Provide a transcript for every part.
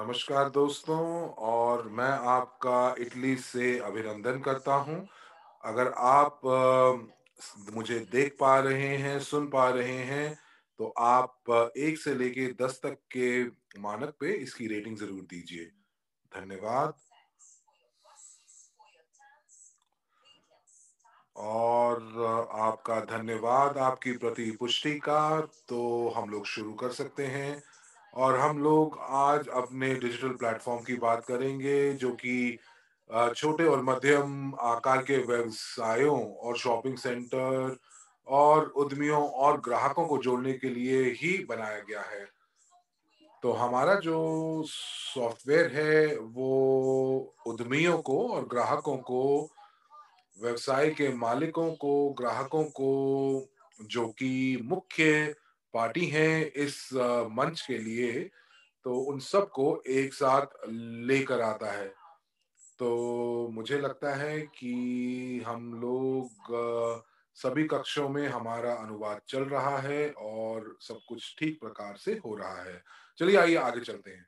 नमस्कार दोस्तों और मैं आपका इटली से अभिनंदन करता हूं अगर आप आ, मुझे देख पा रहे हैं सुन पा रहे हैं तो आप एक से लेके दस तक के मानक पे इसकी रेटिंग जरूर दीजिए धन्यवाद और आपका धन्यवाद आपकी प्रति पुष्टि का तो हम लोग शुरू कर सकते हैं और हम लोग आज अपने डिजिटल प्लेटफॉर्म की बात करेंगे जो कि छोटे और मध्यम आकार के व्यवसायों और शॉपिंग सेंटर और उद्यमियों और ग्राहकों को जोड़ने के लिए ही बनाया गया है तो हमारा जो सॉफ्टवेयर है वो उद्यमियों को और ग्राहकों को व्यवसाय के मालिकों को ग्राहकों को जो कि मुख्य पार्टी हैं इस मंच के लिए तो उन सबको एक साथ लेकर आता है तो मुझे लगता है कि हम लोग सभी कक्षों में हमारा अनुवाद चल रहा है और सब कुछ ठीक प्रकार से हो रहा है चलिए आइए आगे चलते हैं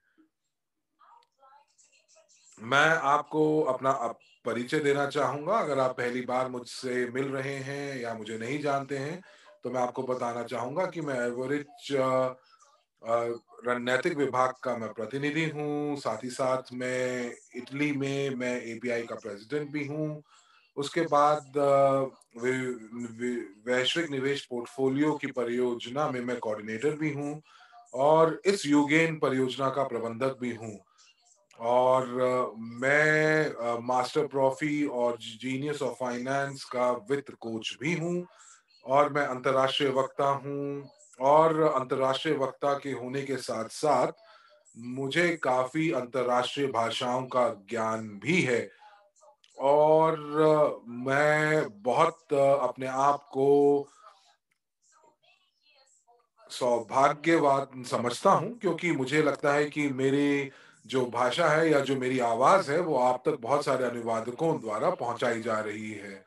मैं आपको अपना परिचय देना चाहूंगा अगर आप पहली बार मुझसे मिल रहे हैं या मुझे नहीं जानते हैं तो मैं आपको बताना चाहूंगा कि मैं एवरेज रणनैतिक विभाग का मैं प्रतिनिधि हूँ साथ ही साथ मैं इटली में मैं एपीआई का प्रेसिडेंट भी हूँ उसके बाद वैश्विक निवेश पोर्टफोलियो की परियोजना में मैं कोऑर्डिनेटर भी हूँ और इस युगेन परियोजना का प्रबंधक भी हूँ और मैं मास्टर प्रॉफी और जीनियस ऑफ फाइनेंस का वित्त कोच भी हूँ और मैं अंतर्राष्ट्रीय वक्ता हूँ और अंतर्राष्ट्रीय वक्ता के होने के साथ साथ मुझे काफी अंतर्राष्ट्रीय भाषाओं का ज्ञान भी है और मैं बहुत अपने आप को सौभाग्यवाद समझता हूँ क्योंकि मुझे लगता है कि मेरी जो भाषा है या जो मेरी आवाज है वो आप तक बहुत सारे अनुवादकों द्वारा पहुंचाई जा रही है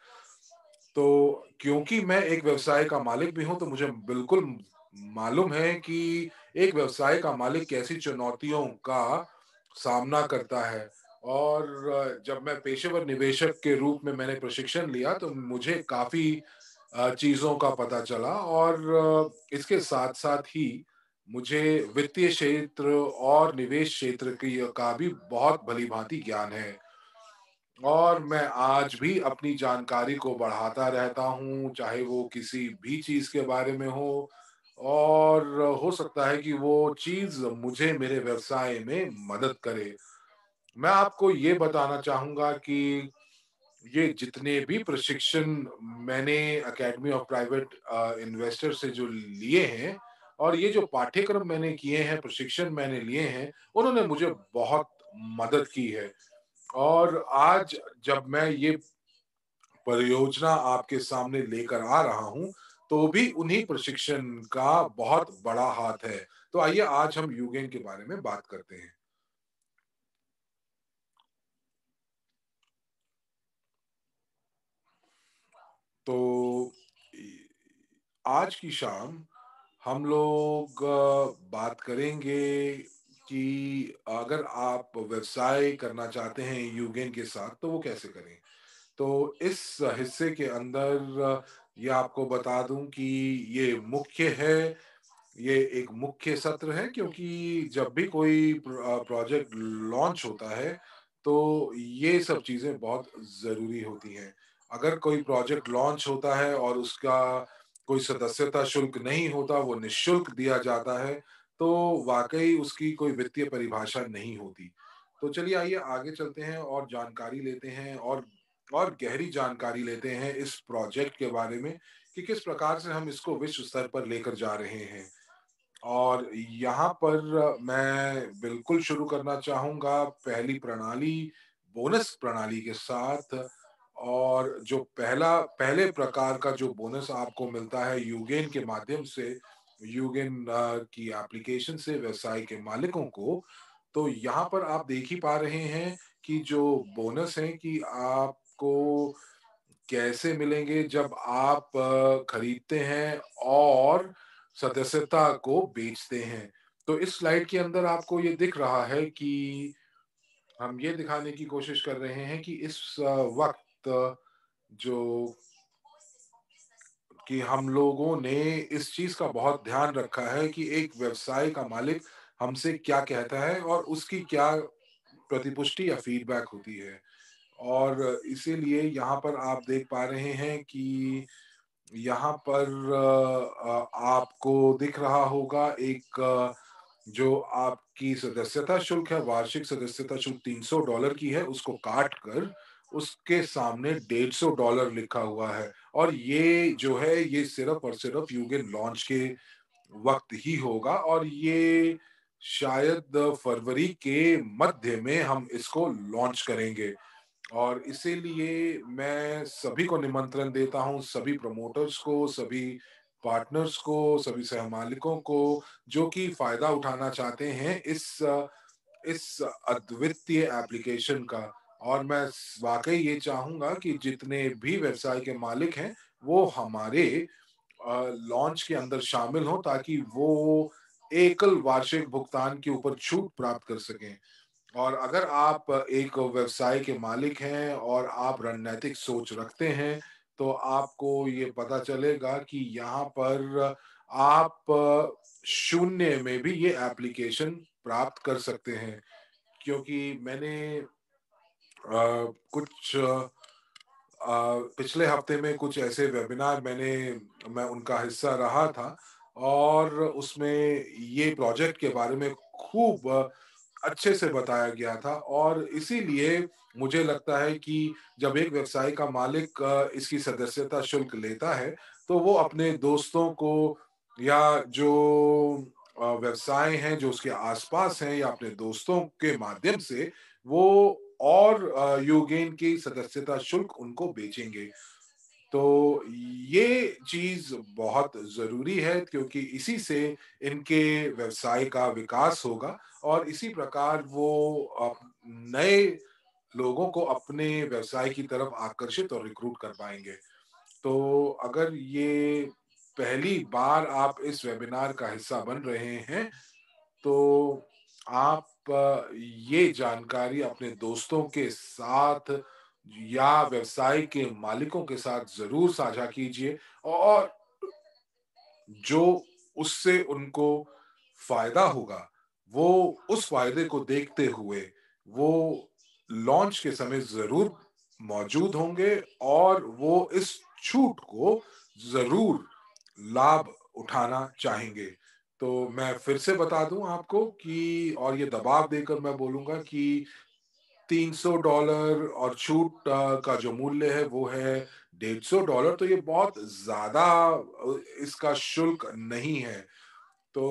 तो क्योंकि मैं एक व्यवसाय का मालिक भी हूं तो मुझे बिल्कुल मालूम है कि एक व्यवसाय का मालिक कैसी चुनौतियों का सामना करता है और जब मैं पेशेवर निवेशक के रूप में मैंने प्रशिक्षण लिया तो मुझे काफी चीजों का पता चला और इसके साथ साथ ही मुझे वित्तीय क्षेत्र और निवेश क्षेत्र की का भी बहुत भली भांति ज्ञान है और मैं आज भी अपनी जानकारी को बढ़ाता रहता हूँ चाहे वो किसी भी चीज़ के बारे में हो और हो सकता है कि वो चीज़ मुझे मेरे व्यवसाय में मदद करे मैं आपको ये बताना चाहूंगा कि ये जितने भी प्रशिक्षण मैंने एकेडमी ऑफ प्राइवेट इन्वेस्टर से जो लिए हैं और ये जो पाठ्यक्रम मैंने किए हैं प्रशिक्षण मैंने लिए हैं उन्होंने मुझे बहुत मदद की है और आज जब मैं ये परियोजना आपके सामने लेकर आ रहा हूं तो भी उन्हीं प्रशिक्षण का बहुत बड़ा हाथ है तो आइए आज हम युगेन के बारे में बात करते हैं तो आज की शाम हम लोग बात करेंगे कि अगर आप व्यवसाय करना चाहते हैं यूगेन के साथ तो वो कैसे करें तो इस हिस्से के अंदर ये आपको बता दूं कि ये मुख्य है ये एक मुख्य सत्र है क्योंकि जब भी कोई प्रोजेक्ट लॉन्च होता है तो ये सब चीज़ें बहुत ज़रूरी होती हैं अगर कोई प्रोजेक्ट लॉन्च होता है और उसका कोई सदस्यता शुल्क नहीं होता वो निशुल्क दिया जाता है तो वाकई उसकी कोई वित्तीय परिभाषा नहीं होती तो चलिए आइए आगे चलते हैं और जानकारी लेते हैं और और गहरी जानकारी लेते हैं इस प्रोजेक्ट के बारे में कि किस प्रकार से हम इसको विश्व स्तर पर लेकर जा रहे हैं और यहाँ पर मैं बिल्कुल शुरू करना चाहूंगा पहली प्रणाली बोनस प्रणाली के साथ और जो पहला पहले प्रकार का जो बोनस आपको मिलता है यूगेन के माध्यम से यूगेन की एप्लीकेशन से व्यवसाय के मालिकों को तो यहाँ पर आप देख ही पा रहे हैं कि जो बोनस है कि आपको कैसे मिलेंगे जब आप खरीदते हैं और सदस्यता को बेचते हैं तो इस स्लाइड के अंदर आपको ये दिख रहा है कि हम ये दिखाने की कोशिश कर रहे हैं कि इस वक्त जो कि हम लोगों ने इस चीज का बहुत ध्यान रखा है कि एक व्यवसाय का मालिक हमसे क्या कहता है और उसकी क्या प्रतिपुष्टि या फीडबैक होती है और इसीलिए यहाँ पर आप देख पा रहे हैं कि यहाँ पर आपको दिख रहा होगा एक जो आपकी सदस्यता शुल्क है वार्षिक सदस्यता शुल्क 300 डॉलर की है उसको काट कर उसके सामने 150 डॉलर लिखा हुआ है और ये जो है ये सिर्फ और सिर्फ यूगे लॉन्च के वक्त ही होगा और ये शायद फरवरी के मध्य में हम इसको लॉन्च करेंगे और इसीलिए मैं सभी को निमंत्रण देता हूँ सभी प्रमोटर्स को सभी पार्टनर्स को सभी सहमालिकों को जो कि फायदा उठाना चाहते हैं इस इस अद्वितीय एप्लीकेशन का और मैं वाकई ये चाहूंगा कि जितने भी व्यवसाय के मालिक हैं वो हमारे लॉन्च के अंदर शामिल हों ताकि वो एकल वार्षिक भुगतान के ऊपर छूट प्राप्त कर सकें और अगर आप एक व्यवसाय के मालिक हैं और आप रणनीतिक सोच रखते हैं तो आपको ये पता चलेगा कि यहाँ पर आप शून्य में भी ये एप्लीकेशन प्राप्त कर सकते हैं क्योंकि मैंने कुछ पिछले हफ्ते में कुछ ऐसे वेबिनार मैंने मैं उनका हिस्सा रहा था और उसमें ये प्रोजेक्ट के बारे में खूब अच्छे से बताया गया था और इसीलिए मुझे लगता है कि जब एक व्यवसाय का मालिक इसकी सदस्यता शुल्क लेता है तो वो अपने दोस्तों को या जो व्यवसाय हैं जो उसके आसपास हैं या अपने दोस्तों के माध्यम से वो और यूगेन की सदस्यता शुल्क उनको बेचेंगे तो ये चीज बहुत जरूरी है क्योंकि इसी से इनके व्यवसाय का विकास होगा और इसी प्रकार वो नए लोगों को अपने व्यवसाय की तरफ आकर्षित और रिक्रूट कर पाएंगे तो अगर ये पहली बार आप इस वेबिनार का हिस्सा बन रहे हैं तो आप ये जानकारी अपने दोस्तों के साथ या व्यवसाय के मालिकों के साथ जरूर साझा कीजिए और जो उससे उनको फायदा होगा वो उस फायदे को देखते हुए वो लॉन्च के समय जरूर मौजूद होंगे और वो इस छूट को जरूर लाभ उठाना चाहेंगे तो मैं फिर से बता दूं आपको कि और ये दबाव देकर मैं बोलूंगा कि 300 डॉलर और छूट का जो मूल्य है वो है 150 डॉलर तो ये बहुत ज़्यादा इसका शुल्क नहीं है तो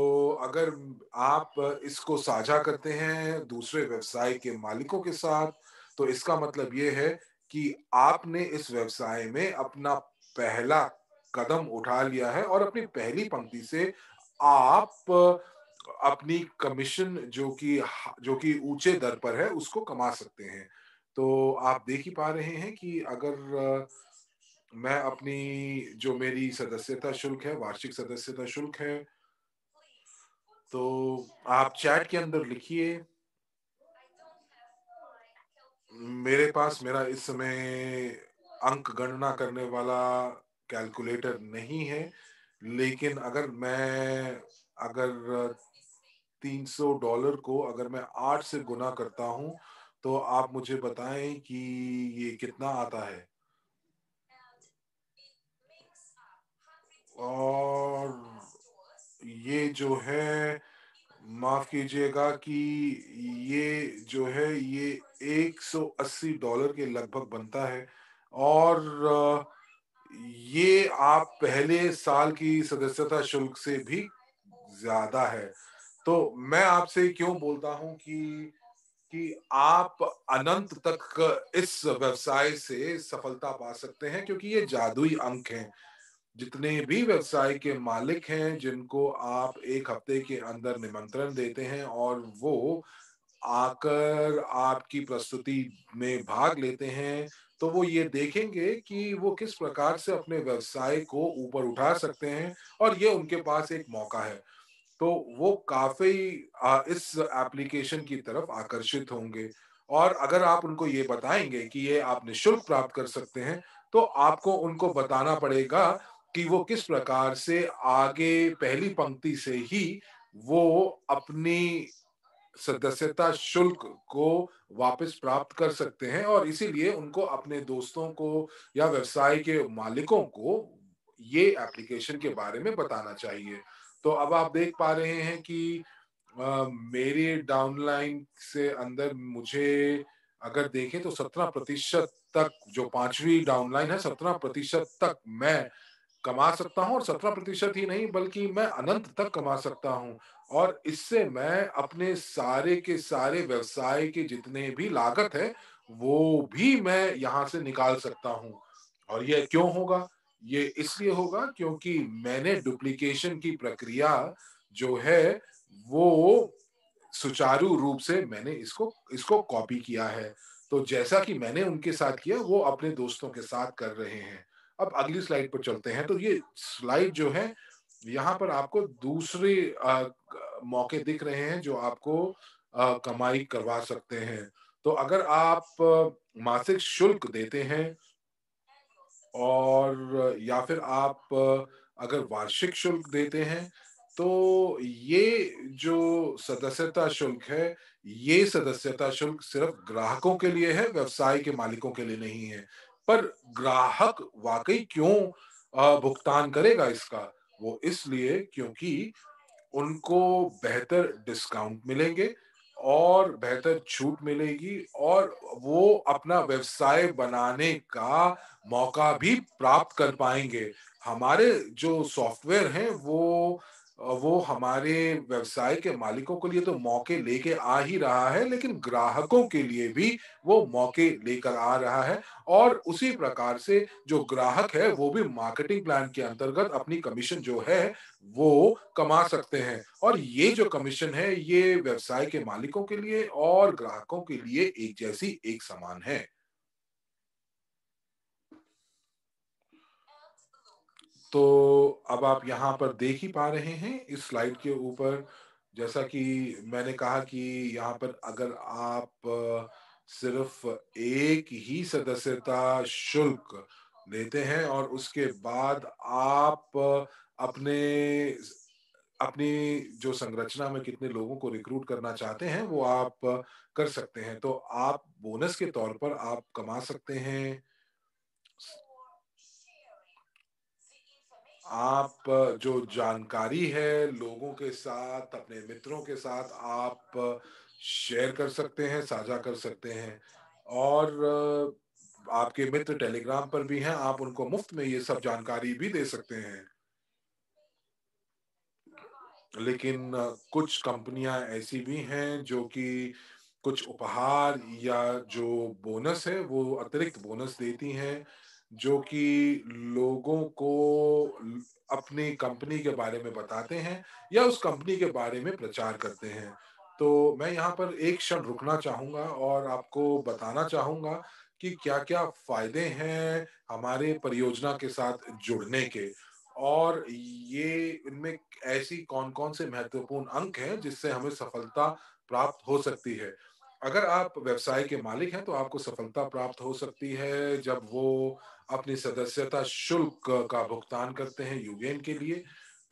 अगर आप इसको साझा करते हैं दूसरे व्यवसाय के मालिकों के साथ तो इसका मतलब ये है कि आपने इस व्यवसाय में अपना पहला कदम उठा लिया है और अपनी पहली पंक्ति से आप अपनी कमीशन जो कि जो कि ऊंचे दर पर है उसको कमा सकते हैं तो आप देख ही पा रहे हैं कि अगर मैं अपनी जो मेरी सदस्यता शुल्क है वार्षिक सदस्यता शुल्क है तो आप चैट के अंदर लिखिए मेरे पास मेरा इस समय अंक गणना करने वाला कैलकुलेटर नहीं है लेकिन अगर मैं अगर 300 डॉलर को अगर मैं आठ से गुना करता हूं तो आप मुझे बताएं कि ये कितना आता है और ये जो है माफ कीजिएगा कि ये जो है ये 180 डॉलर के लगभग बनता है और ये आप पहले साल की सदस्यता शुल्क से भी ज्यादा है तो मैं आपसे क्यों बोलता हूं कि कि आप अनंत तक इस व्यवसाय से सफलता पा सकते हैं क्योंकि ये जादुई अंक हैं जितने भी व्यवसाय के मालिक हैं जिनको आप एक हफ्ते के अंदर निमंत्रण देते हैं और वो आकर आपकी प्रस्तुति में भाग लेते हैं तो वो ये देखेंगे कि वो किस प्रकार से अपने व्यवसाय को ऊपर उठा सकते हैं और ये उनके पास एक मौका है तो वो काफी इस एप्लीकेशन की तरफ आकर्षित होंगे और अगर आप उनको ये बताएंगे कि ये आप निःशुल्क प्राप्त कर सकते हैं तो आपको उनको बताना पड़ेगा कि वो किस प्रकार से आगे पहली पंक्ति से ही वो अपनी सदस्यता शुल्क को वापस प्राप्त कर सकते हैं और इसीलिए उनको अपने दोस्तों को या व्यवसाय के मालिकों को ये एप्लीकेशन के बारे में बताना चाहिए तो अब आप देख पा रहे हैं कि आ, मेरे डाउनलाइन से अंदर मुझे अगर देखें तो सत्रह प्रतिशत तक जो पांचवी डाउनलाइन है सत्रह प्रतिशत तक मैं कमा सकता हूं और सत्रह प्रतिशत ही नहीं बल्कि मैं अनंत तक कमा सकता हूं और इससे मैं अपने सारे के सारे व्यवसाय के जितने भी लागत है वो भी मैं यहाँ से निकाल सकता हूं और यह क्यों होगा ये इसलिए होगा क्योंकि मैंने डुप्लीकेशन की प्रक्रिया जो है वो सुचारू रूप से मैंने इसको इसको कॉपी किया है तो जैसा कि मैंने उनके साथ किया वो अपने दोस्तों के साथ कर रहे हैं अब अगली स्लाइड पर चलते हैं तो ये स्लाइड जो है यहाँ पर आपको दूसरे मौके दिख रहे हैं जो आपको आ, कमाई करवा सकते हैं तो अगर आप मासिक शुल्क देते हैं और या फिर आप अगर वार्षिक शुल्क देते हैं तो ये जो सदस्यता शुल्क है ये सदस्यता शुल्क सिर्फ ग्राहकों के लिए है व्यवसाय के मालिकों के लिए नहीं है पर ग्राहक वाकई क्यों भुगतान करेगा इसका वो इसलिए क्योंकि उनको बेहतर डिस्काउंट मिलेंगे और बेहतर छूट मिलेगी और वो अपना व्यवसाय बनाने का मौका भी प्राप्त कर पाएंगे हमारे जो सॉफ्टवेयर हैं वो वो हमारे व्यवसाय के मालिकों के लिए तो मौके लेके आ ही रहा है लेकिन ग्राहकों के लिए भी वो मौके लेकर आ रहा है और उसी प्रकार से जो ग्राहक है वो भी मार्केटिंग प्लान के अंतर्गत अपनी कमीशन जो है वो कमा सकते हैं और ये जो कमीशन है ये व्यवसाय के मालिकों के लिए और ग्राहकों के लिए एक जैसी एक समान है तो अब आप यहाँ पर देख ही पा रहे हैं इस स्लाइड के ऊपर जैसा कि मैंने कहा कि यहाँ पर अगर आप सिर्फ एक ही सदस्यता शुल्क लेते हैं और उसके बाद आप अपने अपनी जो संरचना में कितने लोगों को रिक्रूट करना चाहते हैं वो आप कर सकते हैं तो आप बोनस के तौर पर आप कमा सकते हैं आप जो जानकारी है लोगों के साथ अपने मित्रों के साथ आप शेयर कर सकते हैं साझा कर सकते हैं और आपके मित्र टेलीग्राम पर भी हैं आप उनको मुफ्त में ये सब जानकारी भी दे सकते हैं लेकिन कुछ कंपनियां ऐसी भी हैं जो कि कुछ उपहार या जो बोनस है वो अतिरिक्त बोनस देती हैं जो कि लोगों को अपनी कंपनी के बारे में बताते हैं या उस कंपनी के बारे में प्रचार करते हैं तो मैं यहाँ पर एक क्षण रुकना चाहूंगा और आपको बताना चाहूंगा कि क्या क्या फायदे हैं हमारे परियोजना के साथ जुड़ने के और ये इनमें ऐसी कौन कौन से महत्वपूर्ण अंक हैं जिससे हमें सफलता प्राप्त हो सकती है अगर आप व्यवसाय के मालिक हैं तो आपको सफलता प्राप्त हो सकती है जब वो अपनी सदस्यता शुल्क का भुगतान करते हैं यूएन के लिए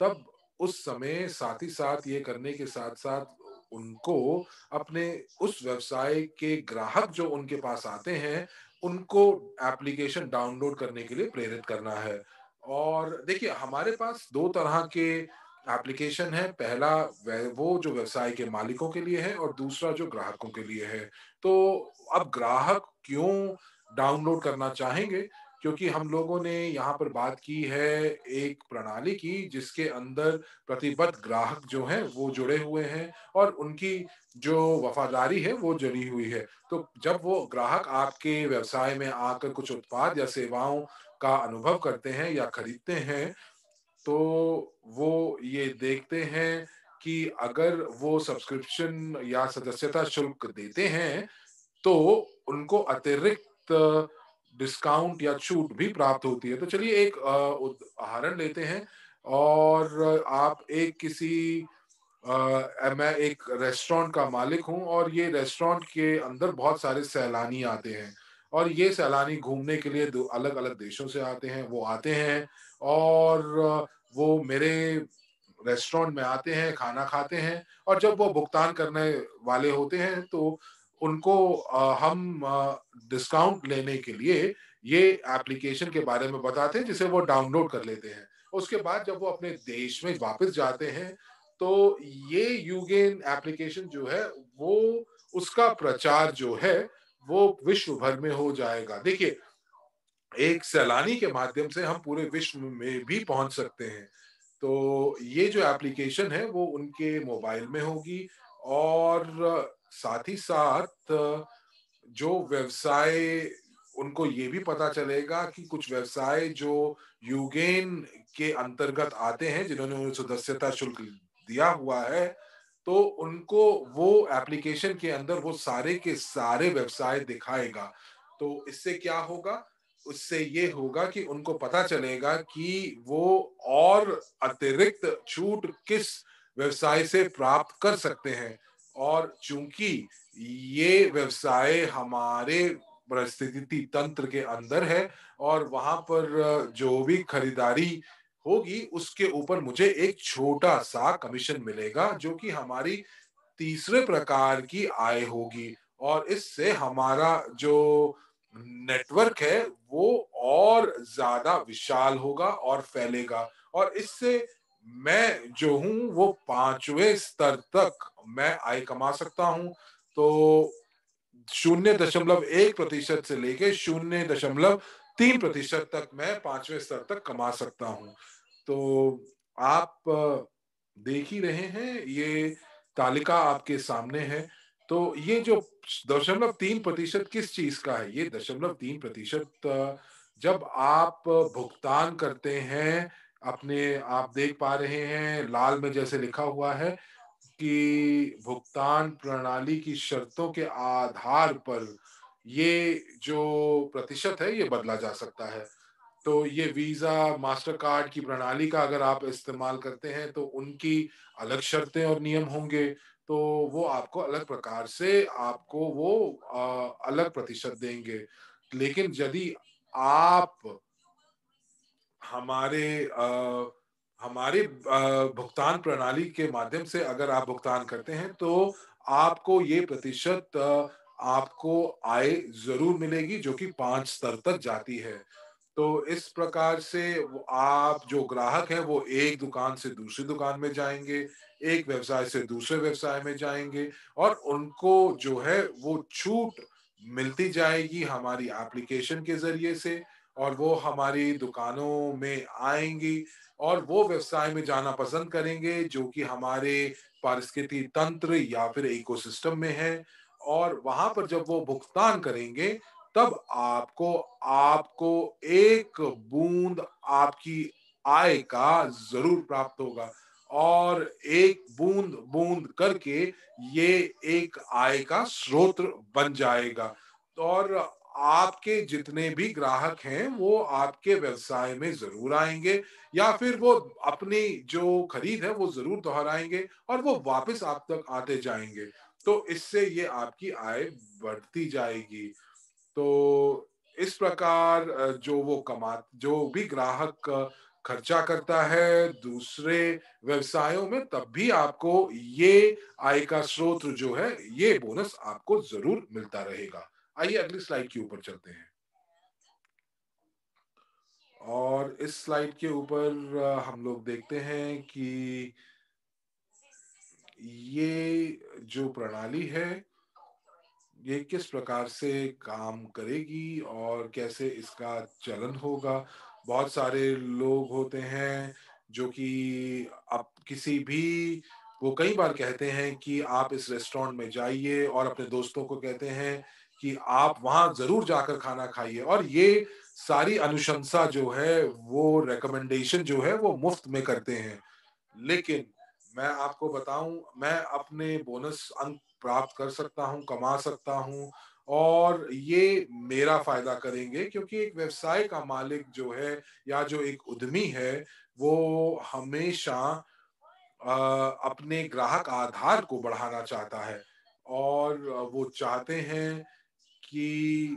तब उस समय साथ ही साथ ये करने के साथ साथ उनको अपने उस व्यवसाय के ग्राहक जो उनके पास आते हैं उनको एप्लीकेशन डाउनलोड करने के लिए प्रेरित करना है और देखिए हमारे पास दो तरह के एप्लीकेशन है पहला वो जो व्यवसाय के मालिकों के लिए है और दूसरा जो ग्राहकों के लिए है तो अब ग्राहक क्यों डाउनलोड करना चाहेंगे क्योंकि हम लोगों ने यहाँ पर बात की है एक प्रणाली की जिसके अंदर प्रतिबद्ध ग्राहक जो हैं वो जुड़े हुए हैं और उनकी जो वफादारी है वो जड़ी हुई है तो जब वो ग्राहक आपके व्यवसाय में आकर कुछ उत्पाद या सेवाओं का अनुभव करते हैं या खरीदते हैं तो वो ये देखते हैं कि अगर वो सब्सक्रिप्शन या सदस्यता शुल्क देते हैं तो उनको अतिरिक्त डिस्काउंट या छूट भी प्राप्त होती है तो चलिए एक उदाहरण लेते हैं और आप एक किसी आ, मैं एक रेस्टोरेंट का मालिक हूं और ये रेस्टोरेंट के अंदर बहुत सारे सैलानी आते हैं और ये सैलानी घूमने के लिए दो अलग अलग देशों से आते हैं वो आते हैं और वो मेरे रेस्टोरेंट में आते हैं खाना खाते हैं और जब वो भुगतान करने वाले होते हैं तो उनको हम डिस्काउंट लेने के लिए ये एप्लीकेशन के बारे में बताते हैं जिसे वो डाउनलोड कर लेते हैं उसके बाद जब वो अपने देश में वापस जाते हैं तो ये यूगेन एप्लीकेशन जो है वो उसका प्रचार जो है वो विश्व भर में हो जाएगा देखिए एक सैलानी के माध्यम से हम पूरे विश्व में भी पहुंच सकते हैं तो ये जो एप्लीकेशन है वो उनके मोबाइल में होगी और साथ ही साथ जो व्यवसाय उनको ये भी पता चलेगा कि कुछ व्यवसाय जो यूगेन के अंतर्गत आते हैं जिन्होंने उन्हें सदस्यता शुल्क दिया हुआ है तो उनको वो एप्लीकेशन के अंदर वो सारे के सारे व्यवसाय दिखाएगा तो इससे क्या होगा उससे ये होगा कि उनको पता चलेगा कि वो और अतिरिक्त छूट किस व्यवसाय से प्राप्त कर सकते हैं और चूंकि ये व्यवसाय हमारे परिस्थिति तंत्र के अंदर है और वहां पर जो भी खरीदारी होगी उसके ऊपर मुझे एक छोटा सा कमीशन मिलेगा जो कि हमारी तीसरे प्रकार की आय होगी और इससे हमारा जो नेटवर्क है वो और ज्यादा विशाल होगा और फैलेगा और इससे मैं जो हूं वो पांचवे स्तर तक मैं आय कमा सकता हूं तो शून्य दशमलव एक प्रतिशत से लेके शून्य दशमलव तीन प्रतिशत तक मैं पांचवे स्तर तक कमा सकता हूं तो आप देख ही रहे हैं ये तालिका आपके सामने है तो ये जो दशमलव तीन प्रतिशत किस चीज का है ये दशमलव तीन प्रतिशत जब आप भुगतान करते हैं अपने आप देख पा रहे हैं लाल में जैसे लिखा हुआ है कि भुगतान प्रणाली की शर्तों के आधार पर ये जो प्रतिशत है ये बदला जा सकता है तो ये वीज़ा मास्टर कार्ड की प्रणाली का अगर आप इस्तेमाल करते हैं तो उनकी अलग शर्तें और नियम होंगे तो वो आपको अलग प्रकार से आपको वो अलग प्रतिशत देंगे लेकिन यदि आप हमारे आ, हमारे भुगतान प्रणाली के माध्यम से अगर आप भुगतान करते हैं तो आपको ये प्रतिशत आपको आय जरूर मिलेगी जो कि पांच स्तर तक जाती है तो इस प्रकार से आप जो ग्राहक है वो एक दुकान से दूसरी दुकान में जाएंगे एक व्यवसाय से दूसरे व्यवसाय में जाएंगे और उनको जो है वो छूट मिलती जाएगी हमारी एप्लीकेशन के जरिए से और वो हमारी दुकानों में आएंगी और वो व्यवसाय में जाना पसंद करेंगे जो कि हमारे पारिस्थिति तंत्र या फिर इकोसिस्टम में है और वहां पर जब वो भुगतान करेंगे तब आपको आपको एक बूंद आपकी आय का जरूर प्राप्त होगा और एक बूंद बूंद करके ये एक आय का स्रोत बन जाएगा और आपके जितने भी ग्राहक हैं वो आपके व्यवसाय में जरूर आएंगे या फिर वो अपनी जो खरीद है वो जरूर दोहराएंगे और वो वापस आप तक आते जाएंगे तो इससे ये आपकी आय बढ़ती जाएगी तो इस प्रकार जो वो कमा जो भी ग्राहक खर्चा करता है दूसरे व्यवसायों में तब भी आपको ये आय का स्रोत जो है ये बोनस आपको जरूर मिलता रहेगा आइए अगली स्लाइड के ऊपर चलते हैं और इस स्लाइड के ऊपर हम लोग देखते हैं कि ये जो प्रणाली है ये किस प्रकार से काम करेगी और कैसे इसका चलन होगा बहुत सारे लोग होते हैं जो कि आप किसी भी वो कई बार कहते हैं कि आप इस रेस्टोरेंट में जाइए और अपने दोस्तों को कहते हैं कि आप वहां जरूर जाकर खाना खाइए और ये सारी अनुशंसा जो है वो रिकमेंडेशन जो है वो मुफ्त में करते हैं लेकिन मैं आपको बताऊं मैं अपने बोनस अंक प्राप्त कर सकता हूं कमा सकता हूं और ये मेरा फायदा करेंगे क्योंकि एक व्यवसाय का मालिक जो है या जो एक उद्यमी है वो हमेशा आ, अपने ग्राहक आधार को बढ़ाना चाहता है और वो चाहते हैं कि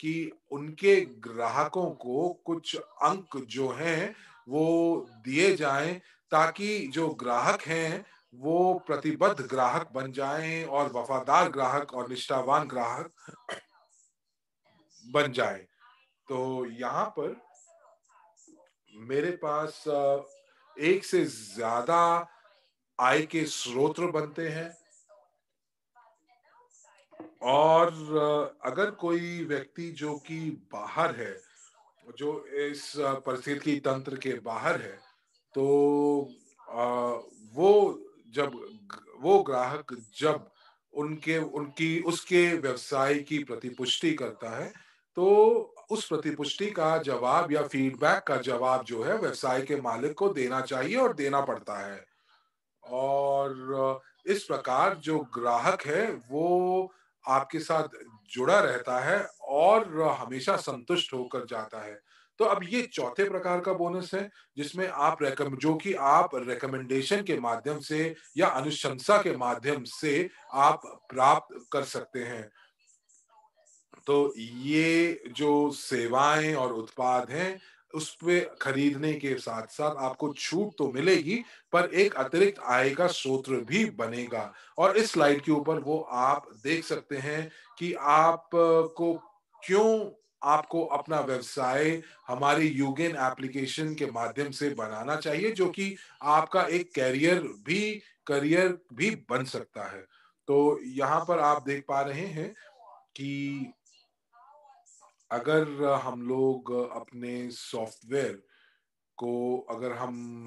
कि उनके ग्राहकों को कुछ अंक जो हैं वो दिए जाएं ताकि जो ग्राहक हैं वो प्रतिबद्ध ग्राहक बन जाएं और वफादार ग्राहक और निष्ठावान ग्राहक बन जाए तो यहाँ पर मेरे पास एक से ज्यादा आय के स्रोत बनते हैं और अगर कोई व्यक्ति जो कि बाहर है जो इस परिस्थिति तंत्र के बाहर है तो वो जब वो ग्राहक जब उनके उनकी उसके व्यवसाय की प्रतिपुष्टि करता है तो उस प्रतिपुष्टि का जवाब या फीडबैक का जवाब जो है व्यवसाय के मालिक को देना चाहिए और देना पड़ता है और इस प्रकार जो ग्राहक है वो आपके साथ जुड़ा रहता है और हमेशा संतुष्ट होकर जाता है तो अब ये चौथे प्रकार का बोनस है जिसमें आप रेकम जो कि आप रिकमेंडेशन के माध्यम से या अनुशंसा के माध्यम से आप प्राप्त कर सकते हैं तो ये जो सेवाएं और उत्पाद हैं उस पे खरीदने के साथ साथ आपको छूट तो मिलेगी पर एक अतिरिक्त आय का स्रोत भी बनेगा और इस स्लाइड के ऊपर वो आप देख सकते हैं कि आपको क्यों आपको अपना व्यवसाय हमारी यूगेन एप्लीकेशन के माध्यम से बनाना चाहिए जो कि आपका एक कैरियर भी करियर भी बन सकता है तो यहाँ पर आप देख पा रहे हैं कि अगर हम लोग अपने सॉफ्टवेयर को अगर हम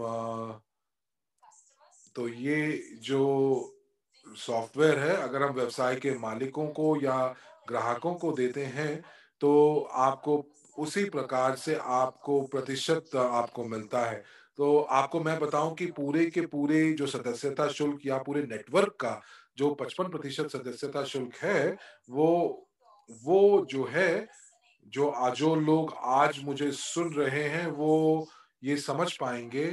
तो ये जो सॉफ्टवेयर है अगर हम व्यवसाय के मालिकों को या ग्राहकों को देते हैं तो आपको उसी प्रकार से आपको प्रतिशत आपको मिलता है तो आपको मैं बताऊं कि पूरे के पूरे जो सदस्यता शुल्क या पूरे नेटवर्क का जो पचपन प्रतिशत सदस्यता शुल्क है वो वो जो है जो जो लोग आज मुझे सुन रहे हैं वो ये समझ पाएंगे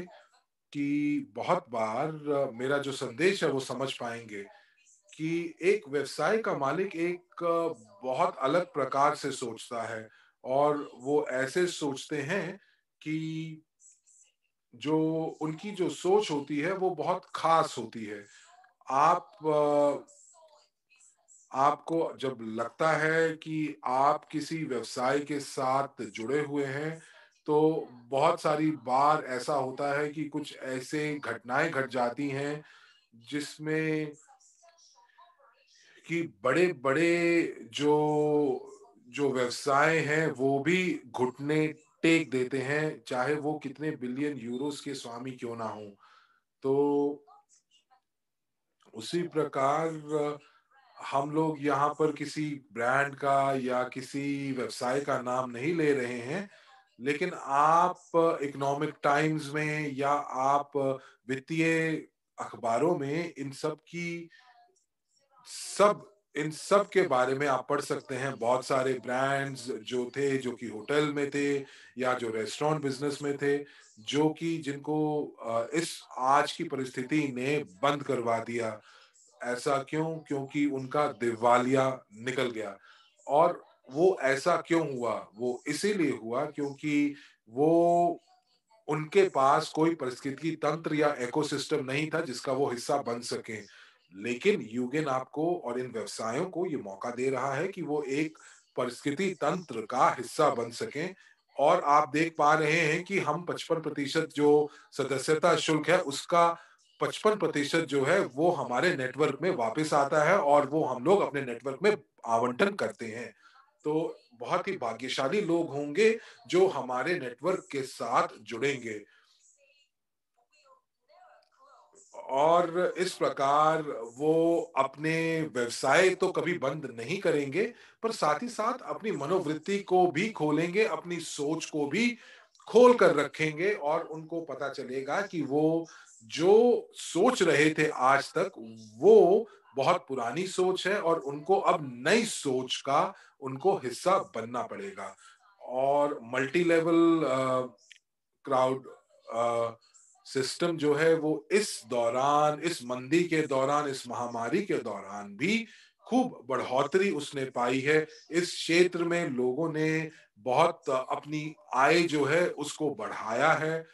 कि बहुत बार मेरा जो संदेश है वो समझ पाएंगे कि एक व्यवसाय का मालिक एक बहुत अलग प्रकार से सोचता है और वो ऐसे सोचते हैं कि जो उनकी जो सोच होती है वो बहुत खास होती है आप आपको जब लगता है कि आप किसी व्यवसाय के साथ जुड़े हुए हैं तो बहुत सारी बार ऐसा होता है कि कुछ ऐसे घटनाएं घट जाती हैं जिसमें कि बड़े बड़े जो जो व्यवसाय हैं वो भी घुटने टेक देते हैं चाहे वो कितने बिलियन यूरोस के स्वामी क्यों ना हो तो उसी प्रकार हम लोग यहाँ पर किसी ब्रांड का या किसी व्यवसाय का नाम नहीं ले रहे हैं लेकिन आप इकोनॉमिक टाइम्स में या आप वित्तीय अखबारों में इन सब की सब इन सब के बारे में आप पढ़ सकते हैं बहुत सारे ब्रांड्स जो थे जो कि होटल में थे या जो रेस्टोरेंट बिजनेस में थे जो कि जिनको इस आज की परिस्थिति ने बंद करवा दिया ऐसा क्यों क्योंकि उनका दिवालिया निकल गया और वो ऐसा क्यों हुआ वो इसीलिए हुआ क्योंकि वो उनके पास कोई परिस्थिति तंत्र या इकोसिस्टम नहीं था जिसका वो हिस्सा बन सके लेकिन यूगेन आपको और इन व्यवसायों को ये मौका दे रहा है कि वो एक परिस्थिति तंत्र का हिस्सा बन सके और आप देख पा रहे हैं कि हम 55 प्रतिशत जो सदस्यता शुल्क है उसका पचपन प्रतिशत जो है वो हमारे नेटवर्क में वापस आता है और वो हम लोग अपने नेटवर्क में आवंटन करते हैं तो बहुत ही भाग्यशाली लोग होंगे जो हमारे नेटवर्क के साथ जुड़ेंगे और इस प्रकार वो अपने व्यवसाय तो कभी बंद नहीं करेंगे पर साथ ही साथ अपनी मनोवृत्ति को भी खोलेंगे अपनी सोच को भी खोल कर रखेंगे और उनको पता चलेगा कि वो जो सोच रहे थे आज तक वो बहुत पुरानी सोच है और उनको अब नई सोच का उनको हिस्सा बनना पड़ेगा और मल्टी लेवल क्राउड सिस्टम जो है वो इस दौरान इस मंदी के दौरान इस महामारी के दौरान भी खूब बढ़ोतरी उसने पाई है इस क्षेत्र में लोगों ने बहुत अपनी आय जो है उसको बढ़ाया है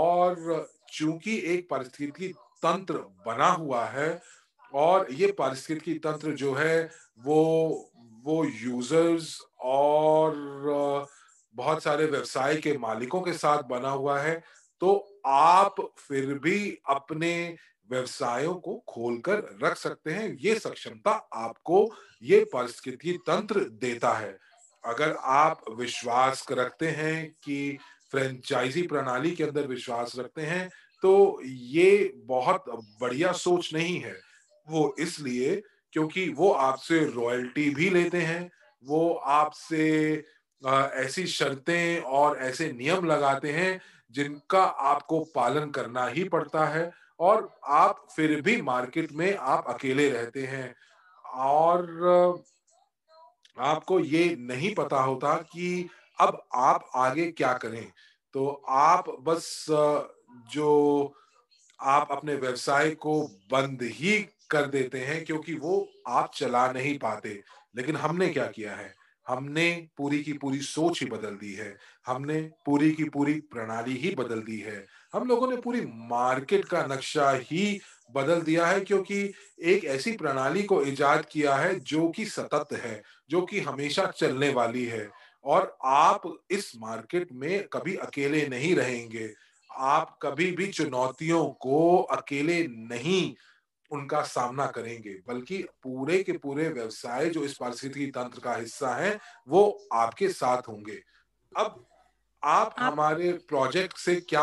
और चूंकि एक पारिस्थितिकी तंत्र बना हुआ है और ये पारिस्थितिकी तंत्र जो है वो वो यूजर्स और बहुत सारे व्यवसाय के मालिकों के साथ बना हुआ है तो आप फिर भी अपने व्यवसायों को खोलकर रख सकते हैं ये सक्षमता आपको ये पारिस्थितिकी तंत्र देता है अगर आप विश्वास रखते हैं कि फ्रेंचाइजी प्रणाली के अंदर विश्वास रखते हैं तो ये बहुत बढ़िया सोच नहीं है वो इसलिए क्योंकि वो आपसे रॉयल्टी भी लेते हैं वो आपसे ऐसी शर्तें और ऐसे नियम लगाते हैं जिनका आपको पालन करना ही पड़ता है और आप फिर भी मार्केट में आप अकेले रहते हैं और आपको ये नहीं पता होता कि अब आप आगे क्या करें तो आप बस जो आप अपने व्यवसाय को बंद ही कर देते हैं क्योंकि वो आप चला नहीं पाते लेकिन हमने क्या किया है हमने पूरी की पूरी सोच ही बदल दी है हमने पूरी की पूरी प्रणाली ही बदल दी है हम लोगों ने पूरी मार्केट का नक्शा ही बदल दिया है क्योंकि एक ऐसी प्रणाली को ईजाद किया है जो कि सतत है जो कि हमेशा चलने वाली है और आप इस मार्केट में कभी अकेले नहीं रहेंगे आप कभी भी चुनौतियों को अकेले नहीं उनका सामना करेंगे बल्कि पूरे के पूरे व्यवसाय जो इस पारिस्थितिकी तंत्र का हिस्सा है वो आपके साथ होंगे अब आप, आप हमारे प्रोजेक्ट से क्या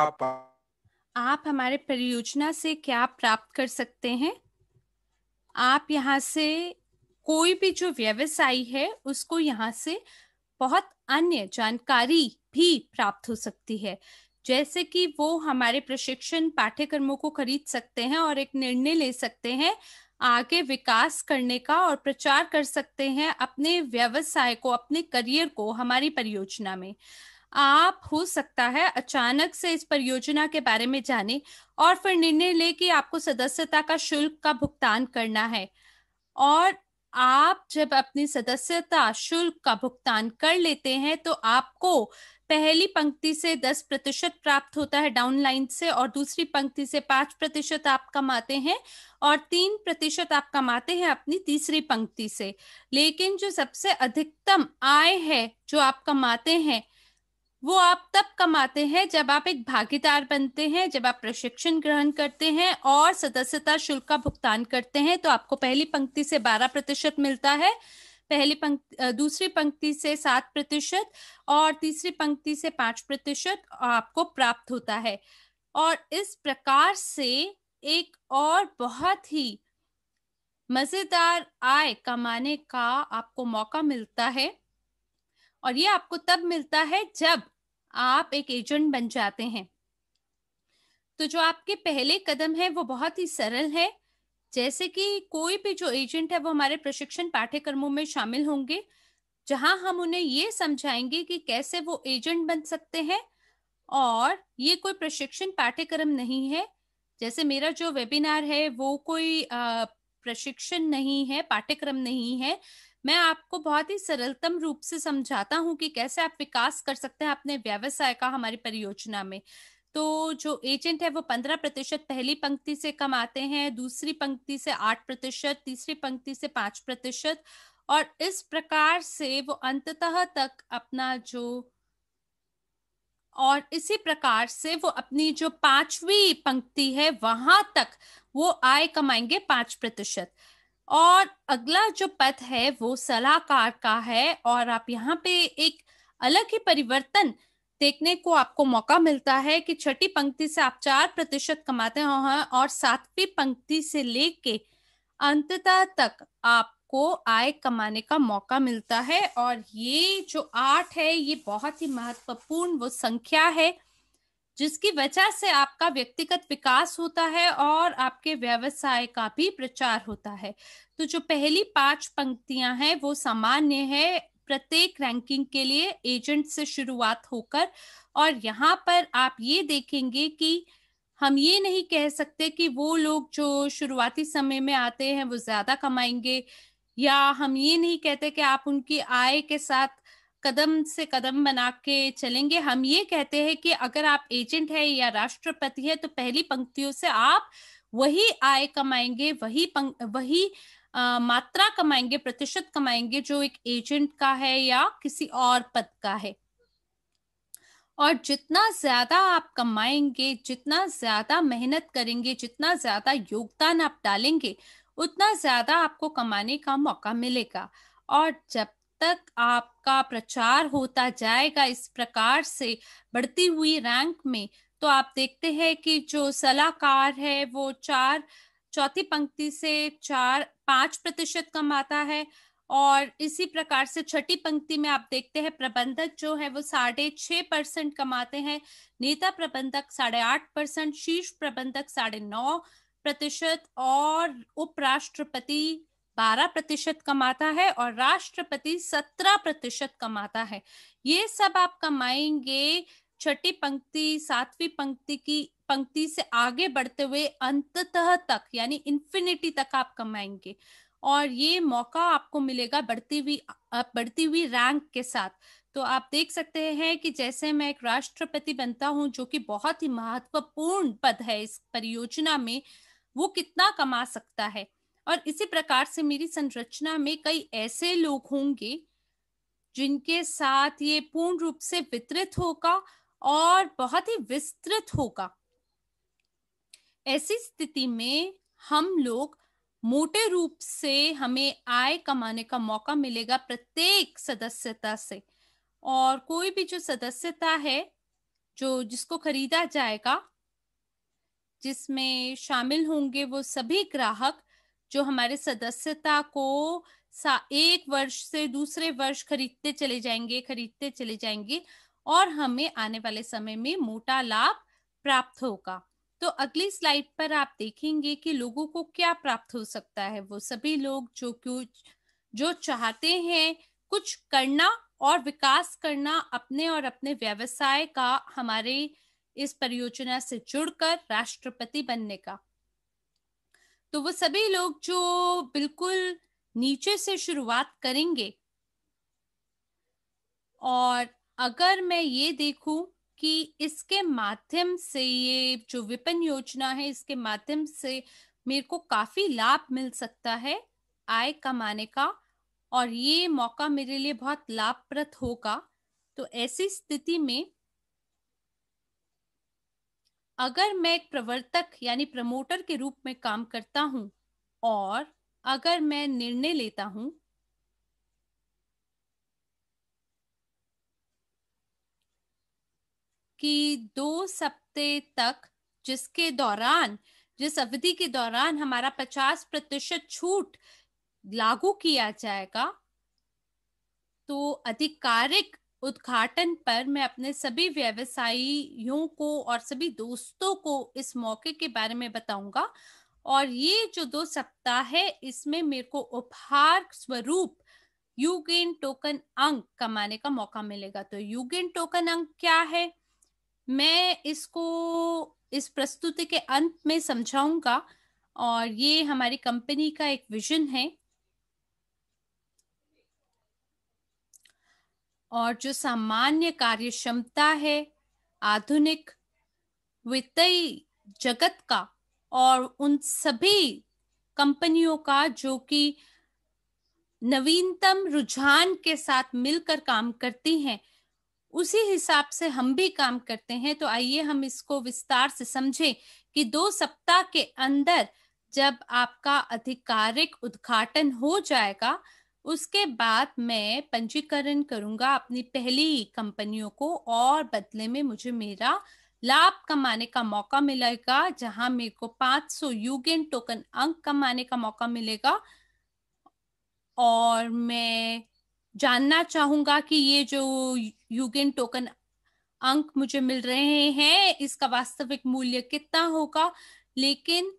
आप हमारे परियोजना से क्या प्राप्त कर सकते हैं आप यहाँ से कोई भी जो व्यवसायी है उसको यहाँ से बहुत अन्य जानकारी भी प्राप्त हो सकती है जैसे कि वो हमारे प्रशिक्षण पाठ्यक्रमों को खरीद सकते हैं और एक निर्णय ले सकते हैं आगे विकास करने का और प्रचार कर सकते हैं अपने व्यवसाय को अपने करियर को हमारी परियोजना में आप हो सकता है अचानक से इस परियोजना के बारे में जाने और फिर निर्णय ले कि आपको सदस्यता का शुल्क का भुगतान करना है और आप जब अपनी सदस्यता शुल्क का भुगतान कर लेते हैं तो आपको पहली पंक्ति से दस प्रतिशत प्राप्त होता है डाउनलाइन से और दूसरी पंक्ति से पांच प्रतिशत आप कमाते हैं और तीन प्रतिशत आप कमाते हैं अपनी तीसरी पंक्ति से लेकिन जो सबसे अधिकतम आय है जो आप कमाते हैं वो आप तब कमाते हैं जब आप एक भागीदार बनते हैं जब आप प्रशिक्षण ग्रहण करते हैं और सदस्यता शुल्क का भुगतान करते हैं तो आपको पहली पंक्ति से बारह प्रतिशत मिलता है पहली पंक्ति दूसरी पंक्ति से सात प्रतिशत और तीसरी पंक्ति से पांच प्रतिशत आपको प्राप्त होता है और इस प्रकार से एक और बहुत ही मजेदार आय कमाने का आपको मौका मिलता है और ये आपको तब मिलता है जब आप एक एजेंट बन जाते हैं तो जो आपके पहले कदम है वो बहुत ही सरल है जैसे कि कोई भी जो एजेंट है वो हमारे प्रशिक्षण पाठ्यक्रमों में शामिल होंगे जहां हम उन्हें ये समझाएंगे कि कैसे वो एजेंट बन सकते हैं और ये कोई प्रशिक्षण पाठ्यक्रम नहीं है जैसे मेरा जो वेबिनार है वो कोई प्रशिक्षण नहीं है पाठ्यक्रम नहीं है मैं आपको बहुत ही सरलतम रूप से समझाता हूँ कि कैसे आप विकास कर सकते हैं अपने व्यवसाय का हमारी परियोजना में तो जो एजेंट है वो पंद्रह प्रतिशत पहली पंक्ति से कमाते हैं दूसरी पंक्ति से आठ प्रतिशत तीसरी पंक्ति से पांच प्रतिशत और इस प्रकार से वो अंततः तक अपना जो और इसी प्रकार से वो अपनी जो पांचवी पंक्ति है वहां तक वो आय कमाएंगे पांच प्रतिशत और अगला जो पथ है वो सलाहकार का है और आप यहाँ पे एक अलग ही परिवर्तन देखने को आपको मौका मिलता है कि छठी पंक्ति से आप चार प्रतिशत कमाते हैं हाँ, और सातवीं पंक्ति से लेके अंततः तक आपको आय कमाने का मौका मिलता है और ये जो आठ है ये बहुत ही महत्वपूर्ण वो संख्या है जिसकी वजह से आपका व्यक्तिगत विकास होता है और आपके व्यवसाय का भी प्रचार होता है तो जो पहली पांच पंक्तियां हैं वो सामान्य है प्रत्येक रैंकिंग के लिए एजेंट से शुरुआत होकर और यहाँ पर आप ये देखेंगे कि हम ये नहीं कह सकते कि वो लोग जो शुरुआती समय में आते हैं वो ज्यादा कमाएंगे या हम ये नहीं कहते कि आप उनकी आय के साथ कदम से कदम बना के चलेंगे हम ये कहते हैं कि अगर आप एजेंट है या राष्ट्रपति है तो पहली पंक्तियों से आप वही आय कमाएंगे वही पंक, वही आ, मात्रा कमाएंगे प्रतिशत कमाएंगे जो एक एजेंट का है या किसी और पद का है और जितना ज्यादा आप कमाएंगे जितना ज्यादा मेहनत करेंगे जितना ज्यादा योगदान आप डालेंगे उतना ज्यादा आपको कमाने का मौका मिलेगा और जब तक आपका प्रचार होता जाएगा इस प्रकार से बढ़ती हुई रैंक में तो आप देखते हैं कि जो सलाहकार है वो चार चौथी पंक्ति से चार पांच प्रतिशत कमाता है और इसी प्रकार से छठी पंक्ति में आप देखते हैं प्रबंधक जो है वो साढ़े छह परसेंट कमाते हैं नेता प्रबंधक साढ़े आठ परसेंट शीर्ष प्रबंधक साढ़े नौ प्रतिशत और उपराष्ट्रपति बारह प्रतिशत कमाता है और राष्ट्रपति सत्रह प्रतिशत कमाता है ये सब आप कमाएंगे छठी पंक्ति सातवीं पंक्ति की पंक्ति से आगे बढ़ते हुए अंततः तक यानी इन्फिनिटी तक आप कमाएंगे और ये मौका आपको मिलेगा बढ़ती हुई बढ़ती हुई रैंक के साथ तो आप देख सकते हैं कि जैसे मैं एक राष्ट्रपति बनता हूँ जो कि बहुत ही महत्वपूर्ण पद है इस परियोजना में वो कितना कमा सकता है और इसी प्रकार से मेरी संरचना में कई ऐसे लोग होंगे जिनके साथ ये पूर्ण रूप से वितरित होगा और बहुत ही विस्तृत होगा ऐसी स्थिति में हम लोग मोटे रूप से हमें आय कमाने का मौका मिलेगा प्रत्येक सदस्यता से और कोई भी जो सदस्यता है जो जिसको खरीदा जाएगा जिसमें शामिल होंगे वो सभी ग्राहक जो हमारे सदस्यता को एक वर्ष से दूसरे वर्ष खरीदते चले जाएंगे खरीदते चले जाएंगे और हमें आने वाले समय में मोटा लाभ प्राप्त होगा तो अगली स्लाइड पर आप देखेंगे कि लोगों को क्या प्राप्त हो सकता है वो सभी लोग जो क्यों जो चाहते हैं कुछ करना और विकास करना अपने और अपने व्यवसाय का हमारे इस परियोजना से जुड़कर राष्ट्रपति बनने का तो वो सभी लोग जो बिल्कुल नीचे से शुरुआत करेंगे और अगर मैं ये देखूं कि इसके माध्यम से ये जो विपन योजना है इसके माध्यम से मेरे को काफी लाभ मिल सकता है आय कमाने का और ये मौका मेरे लिए बहुत लाभप्रद होगा तो ऐसी स्थिति में अगर मैं एक प्रवर्तक यानी प्रमोटर के रूप में काम करता हूं और अगर मैं निर्णय लेता हूं कि दो सप्ते तक जिसके दौरान जिस अवधि के दौरान हमारा पचास प्रतिशत छूट लागू किया जाएगा तो आधिकारिक उद्घाटन पर मैं अपने सभी व्यवसायियों को और सभी दोस्तों को इस मौके के बारे में बताऊंगा और ये जो दो सप्ताह है इसमें मेरे को उपहार स्वरूप यूगेन टोकन अंक कमाने का मौका मिलेगा तो यूगेन टोकन अंक क्या है मैं इसको इस प्रस्तुति के अंत में समझाऊंगा और ये हमारी कंपनी का एक विजन है और जो सामान्य कार्य क्षमता है आधुनिक वित्तीय जगत का और उन सभी कंपनियों का जो कि नवीनतम रुझान के साथ मिलकर काम करती हैं उसी हिसाब से हम भी काम करते हैं तो आइए हम इसको विस्तार से समझें कि दो सप्ताह के अंदर जब आपका आधिकारिक उद्घाटन हो जाएगा उसके बाद मैं पंजीकरण करूंगा अपनी पहली कंपनियों को और बदले में मुझे मेरा लाभ कमाने का मौका मिलेगा जहां मेरे को 500 यूगेन टोकन अंक कमाने का मौका मिलेगा और मैं जानना चाहूंगा कि ये जो यूगेन टोकन अंक मुझे मिल रहे हैं इसका वास्तविक मूल्य कितना होगा लेकिन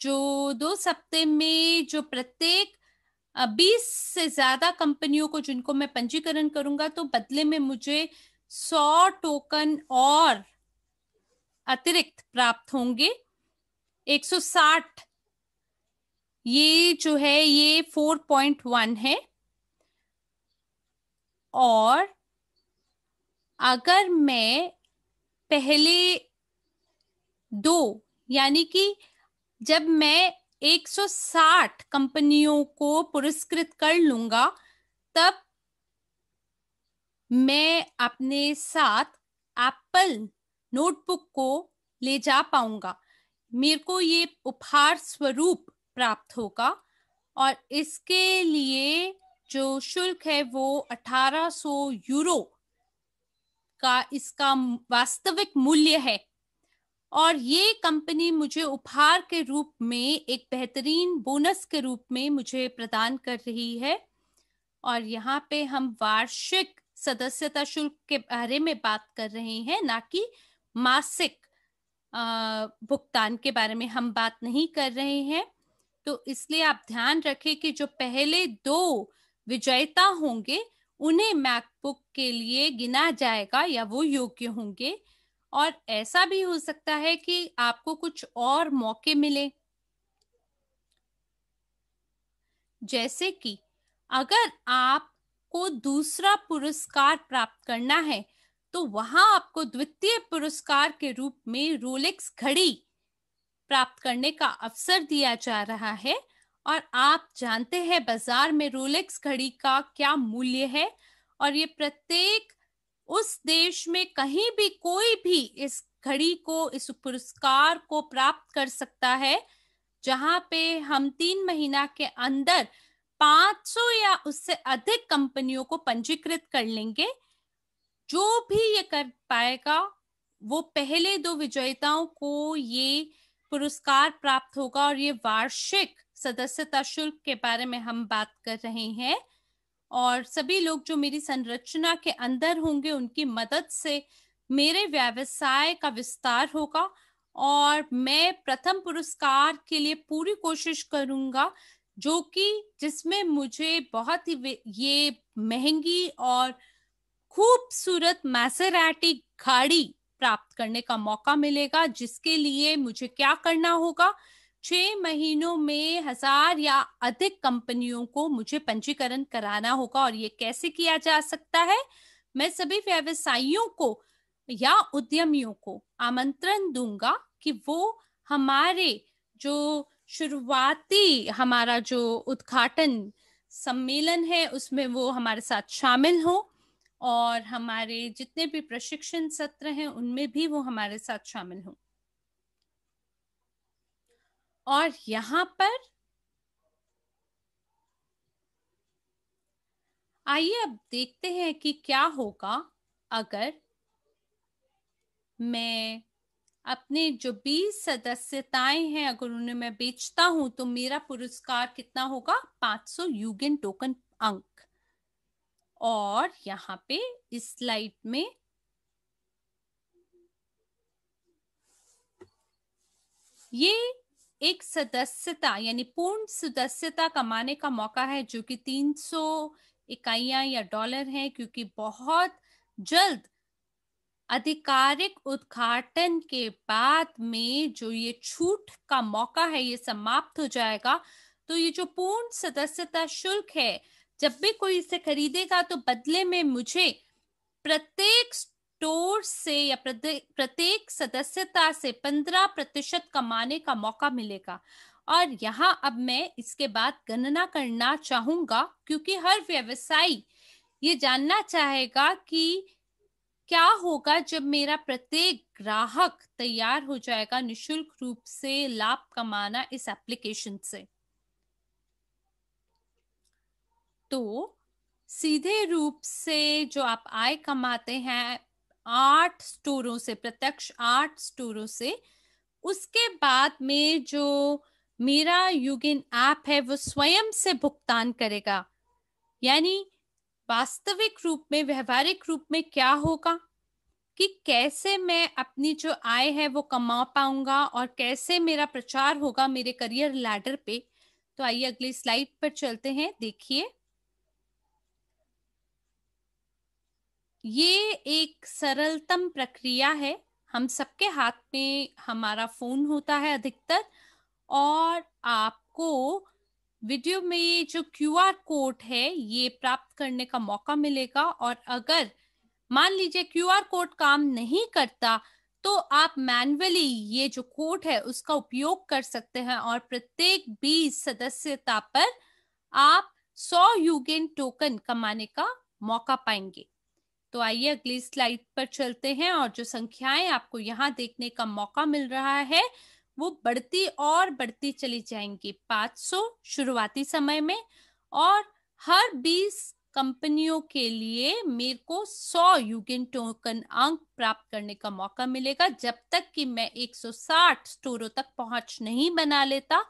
जो दो सप्ते में जो प्रत्येक बीस से ज्यादा कंपनियों को जिनको मैं पंजीकरण करूंगा तो बदले में मुझे सौ टोकन और अतिरिक्त प्राप्त होंगे 160 ये जो है ये 4.1 है और अगर मैं पहले दो यानी कि जब मैं 160 कंपनियों को पुरस्कृत कर लूंगा तब मैं अपने साथ एप्पल नोटबुक को ले जा पाऊंगा मेरे को ये उपहार स्वरूप प्राप्त होगा और इसके लिए जो शुल्क है वो 1800 यूरो का इसका वास्तविक मूल्य है और ये कंपनी मुझे उपहार के रूप में एक बेहतरीन बोनस के रूप में मुझे प्रदान कर रही है और यहाँ पे हम वार्षिक सदस्यता शुल्क के बारे में बात कर रहे हैं ना कि मासिक भुगतान के बारे में हम बात नहीं कर रहे हैं तो इसलिए आप ध्यान रखें कि जो पहले दो विजेता होंगे उन्हें मैकबुक के लिए गिना जाएगा या वो योग्य होंगे और ऐसा भी हो सकता है कि आपको कुछ और मौके मिले जैसे कि अगर आपको दूसरा पुरस्कार प्राप्त करना है तो वहां आपको द्वितीय पुरस्कार के रूप में रोलेक्स घड़ी प्राप्त करने का अवसर दिया जा रहा है और आप जानते हैं बाजार में रोलेक्स घड़ी का क्या मूल्य है और ये प्रत्येक उस देश में कहीं भी कोई भी इस घड़ी को इस पुरस्कार को प्राप्त कर सकता है जहां पे हम तीन महीना के अंदर 500 या उससे अधिक कंपनियों को पंजीकृत कर लेंगे जो भी ये कर पाएगा वो पहले दो विजेताओं को ये पुरस्कार प्राप्त होगा और ये वार्षिक सदस्यता शुल्क के बारे में हम बात कर रहे हैं और सभी लोग जो मेरी संरचना के अंदर होंगे उनकी मदद से मेरे व्यवसाय का विस्तार होगा और मैं प्रथम पुरस्कार के लिए पूरी कोशिश करूंगा जो कि जिसमें मुझे बहुत ही ये महंगी और खूबसूरत मैसेराटी गाड़ी प्राप्त करने का मौका मिलेगा जिसके लिए मुझे क्या करना होगा छह महीनों में हजार या अधिक कंपनियों को मुझे पंजीकरण कराना होगा और ये कैसे किया जा सकता है मैं सभी व्यवसायियों को या उद्यमियों को आमंत्रण दूंगा कि वो हमारे जो शुरुआती हमारा जो उद्घाटन सम्मेलन है उसमें वो हमारे साथ शामिल हो और हमारे जितने भी प्रशिक्षण सत्र हैं उनमें भी वो हमारे साथ शामिल हों और यहां पर आइए अब देखते हैं कि क्या होगा अगर मैं अपने जो बीस सदस्यताएं हैं अगर उन्हें मैं बेचता हूं तो मेरा पुरस्कार कितना होगा 500 यूगेन टोकन अंक और यहां पे इस स्लाइड में ये एक सदस्यता यानी पूर्ण सदस्यता कमाने का मौका है जो कि 300 इकाइयां या डॉलर है क्योंकि बहुत जल्द आधिकारिक उद्घाटन के बाद में जो ये छूट का मौका है ये समाप्त हो जाएगा तो ये जो पूर्ण सदस्यता शुल्क है जब भी कोई इसे खरीदेगा तो बदले में मुझे प्रत्येक स्टोर से या प्रत्येक सदस्यता से पंद्रह प्रतिशत कमाने का मौका मिलेगा और यहाँ अब मैं इसके बाद गणना करना चाहूंगा क्योंकि हर व्यवसायी ये जानना चाहेगा कि क्या होगा जब मेरा प्रत्येक ग्राहक तैयार हो जाएगा निशुल्क रूप से लाभ कमाना इस एप्लीकेशन से तो सीधे रूप से जो आप आय कमाते हैं आठ स्टोरों से प्रत्यक्ष आठ स्टोरों से उसके बाद में जो मेरा युगिन ऐप है वो स्वयं से भुगतान करेगा यानी वास्तविक रूप में व्यवहारिक रूप में क्या होगा कि कैसे मैं अपनी जो आय है वो कमा पाऊंगा और कैसे मेरा प्रचार होगा मेरे करियर लैडर पे तो आइए अगली स्लाइड पर चलते हैं देखिए ये एक सरलतम प्रक्रिया है हम सबके हाथ में हमारा फोन होता है अधिकतर और आपको वीडियो में जो क्यू आर कोड है ये प्राप्त करने का मौका मिलेगा और अगर मान लीजिए क्यू आर कोड काम नहीं करता तो आप मैनुअली ये जो कोड है उसका उपयोग कर सकते हैं और प्रत्येक बीस सदस्यता पर आप सौ यूगेन टोकन कमाने का मौका पाएंगे तो आइए अगली स्लाइड पर चलते हैं और जो संख्याएं आपको यहाँ देखने का मौका मिल रहा है वो बढ़ती और बढ़ती चली जाएंगी 500 शुरुआती समय में और हर 20 कंपनियों के लिए मेरे को 100 यूगिन टोकन अंक प्राप्त करने का मौका मिलेगा जब तक कि मैं 160 स्टोरों तक पहुंच नहीं बना लेता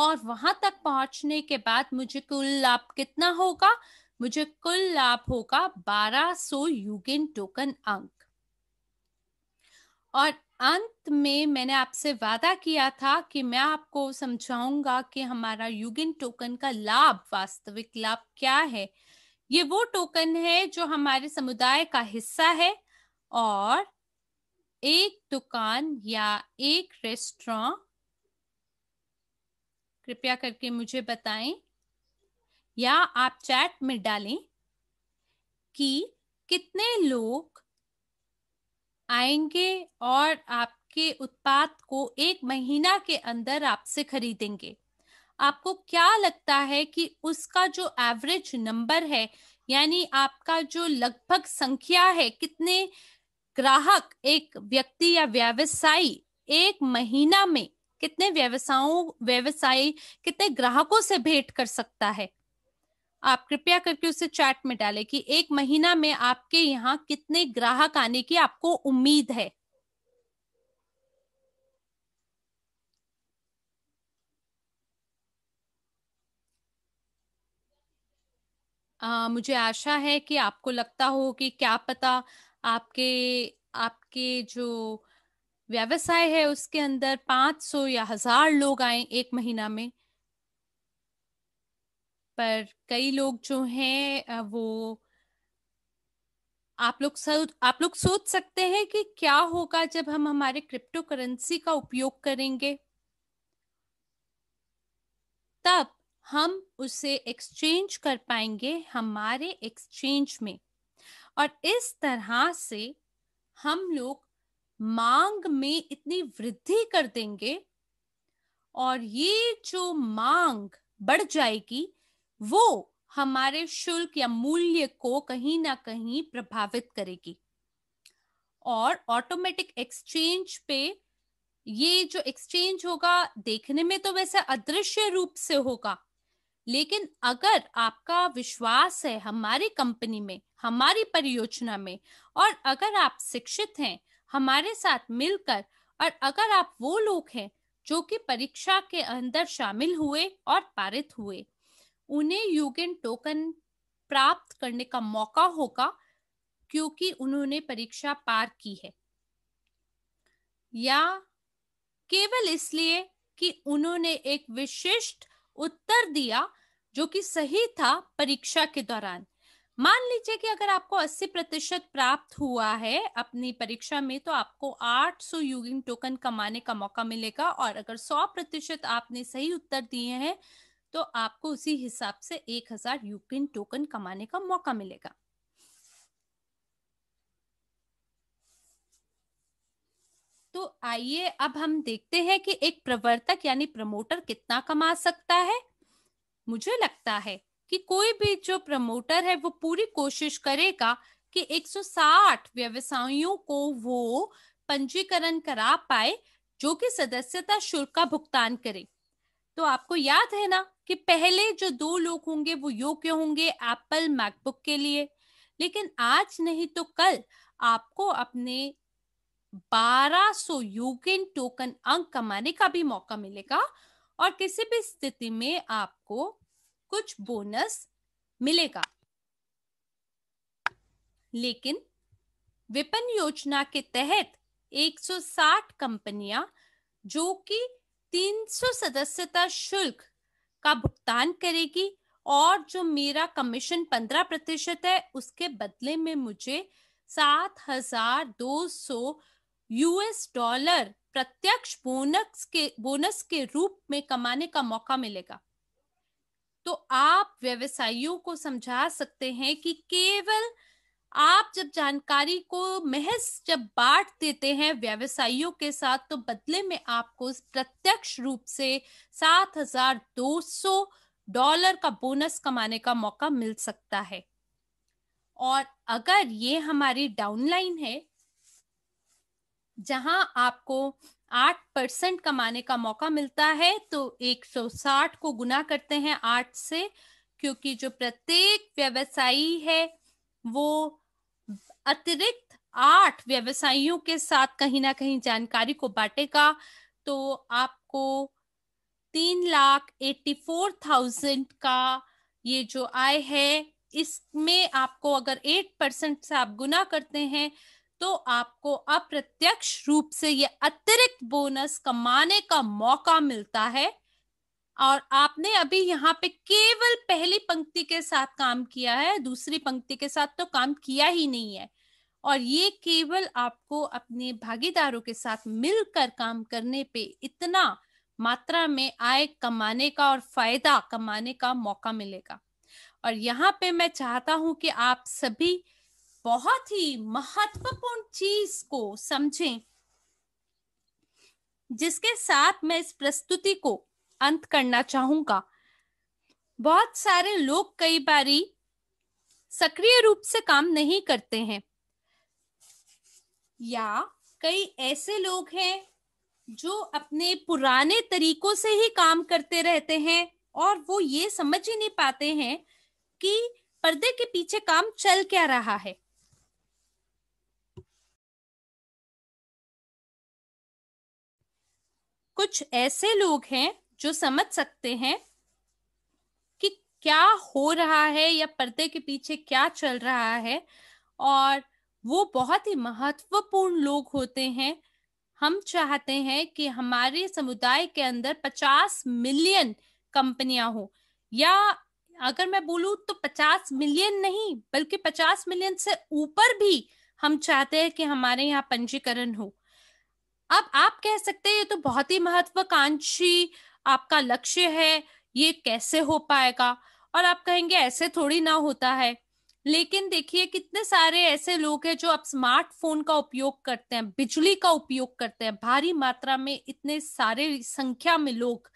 और वहां तक पहुंचने के बाद मुझे कुल लाभ कितना होगा मुझे कुल लाभ होगा 1200 यूगिन टोकन अंक और अंत में मैंने आपसे वादा किया था कि मैं आपको समझाऊंगा कि हमारा यूगिन टोकन का लाभ वास्तविक लाभ क्या है ये वो टोकन है जो हमारे समुदाय का हिस्सा है और एक दुकान या एक रेस्टोरेंट कृपया करके मुझे बताएं या आप चैट में डालें कि कितने लोग आएंगे और आपके उत्पाद को एक महीना के अंदर आपसे खरीदेंगे आपको क्या लगता है कि उसका जो एवरेज नंबर है यानी आपका जो लगभग संख्या है कितने ग्राहक एक व्यक्ति या व्यवसायी एक महीना में कितने व्यवसायों व्यवसायी कितने ग्राहकों से भेंट कर सकता है आप कृपया करके उसे चैट में डालें कि एक महीना में आपके यहाँ कितने ग्राहक आने की आपको उम्मीद है आ, मुझे आशा है कि आपको लगता हो कि क्या पता आपके आपके जो व्यवसाय है उसके अंदर 500 सौ या हजार लोग आए एक महीना में पर कई लोग जो हैं वो आप लोग सोच आप लोग सोच सकते हैं कि क्या होगा जब हम हमारे क्रिप्टो करेंसी का उपयोग करेंगे तब हम उसे एक्सचेंज कर पाएंगे हमारे एक्सचेंज में और इस तरह से हम लोग मांग में इतनी वृद्धि कर देंगे और ये जो मांग बढ़ जाएगी वो हमारे शुल्क या मूल्य को कहीं ना कहीं प्रभावित करेगी और ऑटोमेटिक एक्सचेंज पे ये जो एक्सचेंज होगा देखने में तो वैसे अदृश्य रूप से होगा लेकिन अगर आपका विश्वास है हमारी कंपनी में हमारी परियोजना में और अगर आप शिक्षित हैं हमारे साथ मिलकर और अगर आप वो लोग हैं जो कि परीक्षा के अंदर शामिल हुए और पारित हुए उन्हें यूगेन टोकन प्राप्त करने का मौका होगा क्योंकि उन्होंने परीक्षा पार की है या केवल इसलिए कि उन्होंने एक विशिष्ट उत्तर दिया जो कि सही था परीक्षा के दौरान मान लीजिए कि अगर आपको 80 प्रतिशत प्राप्त हुआ है अपनी परीक्षा में तो आपको 800 यूगिन टोकन कमाने का मौका मिलेगा और अगर 100 प्रतिशत आपने सही उत्तर दिए हैं तो आपको उसी हिसाब से एक हजार यूक्रेन टोकन कमाने का मौका मिलेगा तो आइए अब हम देखते हैं कि एक प्रवर्तक यानी प्रमोटर कितना कमा सकता है मुझे लगता है कि कोई भी जो प्रमोटर है वो पूरी कोशिश करेगा कि 160 व्यवसायियों को वो पंजीकरण करा पाए जो कि सदस्यता शुल्क का भुगतान करे तो आपको याद है ना कि पहले जो दो लोग होंगे वो योग्य होंगे एप्पल मैकबुक के लिए लेकिन आज नहीं तो कल आपको अपने 1200 यूगेन टोकन अंक कमाने का भी मौका मिलेगा और किसी भी स्थिति में आपको कुछ बोनस मिलेगा लेकिन विपन योजना के तहत 160 कंपनियां जो कि 300 सदस्यता शुल्क का भुगतान करेगी और जो मेरा कमीशन 15 प्रतिशत है उसके बदले में मुझे 7,200 यूएस डॉलर प्रत्यक्ष बोनस के बोनस के रूप में कमाने का मौका मिलेगा तो आप व्यवसायियों को समझा सकते हैं कि केवल आप जब जानकारी को महज जब बांट देते हैं व्यवसायियों के साथ तो बदले में आपको प्रत्यक्ष रूप से सात हजार दो सौ डॉलर का बोनस कमाने का मौका मिल सकता है और अगर ये हमारी डाउनलाइन है जहां आपको आठ परसेंट कमाने का मौका मिलता है तो 160 को गुना करते हैं आठ से क्योंकि जो प्रत्येक व्यवसायी है वो अतिरिक्त आठ व्यवसायियों के साथ कहीं ना कहीं जानकारी को बांटेगा तो आपको तीन लाख एट्टी फोर थाउजेंड का ये जो आय है इसमें आपको अगर एट परसेंट से आप गुना करते हैं तो आपको अप्रत्यक्ष रूप से ये अतिरिक्त बोनस कमाने का मौका मिलता है और आपने अभी यहाँ पे केवल पहली पंक्ति के साथ काम किया है दूसरी पंक्ति के साथ तो काम किया ही नहीं है और ये केवल आपको अपने भागीदारों के साथ मिलकर काम करने पे इतना मात्रा में आय कमाने का और फायदा कमाने का मौका मिलेगा और यहाँ पे मैं चाहता हूं कि आप सभी बहुत ही महत्वपूर्ण चीज को समझें जिसके साथ मैं इस प्रस्तुति को अंत करना चाहूंगा बहुत सारे लोग कई बारी सक्रिय रूप से काम नहीं करते हैं या कई ऐसे लोग हैं जो अपने पुराने तरीकों से ही काम करते रहते हैं और वो ये समझ ही नहीं पाते हैं कि पर्दे के पीछे काम चल क्या रहा है कुछ ऐसे लोग हैं जो समझ सकते हैं कि क्या हो रहा है या पर्दे के पीछे क्या चल रहा है और वो बहुत ही महत्वपूर्ण लोग होते हैं हम चाहते हैं कि हमारे समुदाय के अंदर 50 मिलियन कंपनियां हो या अगर मैं बोलूं तो 50 मिलियन नहीं बल्कि 50 मिलियन से ऊपर भी हम चाहते हैं कि हमारे यहाँ पंजीकरण हो अब आप कह सकते हैं ये तो बहुत ही महत्वाकांक्षी आपका लक्ष्य है ये कैसे हो पाएगा और आप कहेंगे ऐसे थोड़ी ना होता है लेकिन देखिए कितने सारे ऐसे लोग हैं जो अब स्मार्टफोन का उपयोग करते हैं बिजली का उपयोग करते हैं भारी मात्रा में इतने सारे संख्या में लोग